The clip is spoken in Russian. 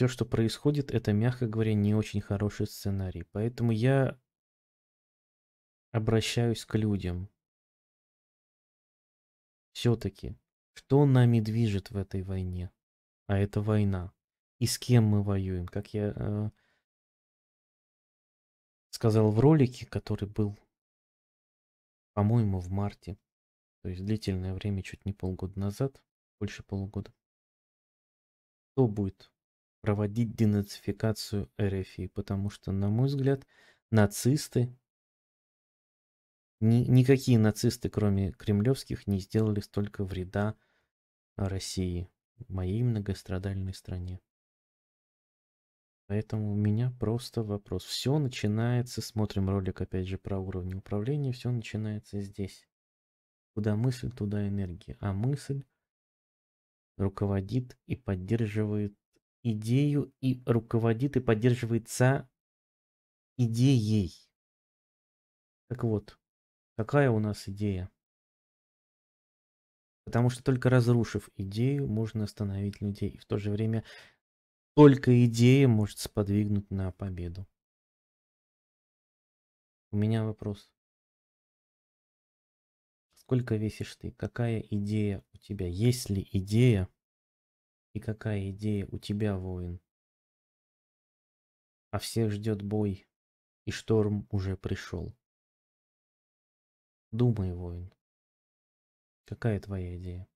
все, что происходит, это, мягко говоря, не очень хороший сценарий. Поэтому я обращаюсь к людям. Все-таки, что нами движет в этой войне? А это война. И с кем мы воюем? Как я э, сказал в ролике, который был, по-моему, в марте. То есть длительное время, чуть не полгода назад, больше полугода. Кто будет проводить денацификацию РФ, потому что, на мой взгляд, нацисты, ни, никакие нацисты, кроме кремлевских, не сделали столько вреда России, моей многострадальной стране. Поэтому у меня просто вопрос. Все начинается, смотрим ролик опять же про уровни управления, все начинается здесь. Куда мысль, туда энергия. А мысль руководит и поддерживает идею и руководит и поддерживается идеей. Так вот, какая у нас идея? Потому что только разрушив идею, можно остановить людей. И в то же время только идея может сподвигнуть на победу. У меня вопрос. Сколько весишь ты? Какая идея у тебя? Есть ли идея? И какая идея у тебя, воин? А всех ждет бой, и шторм уже пришел. Думай, воин. Какая твоя идея?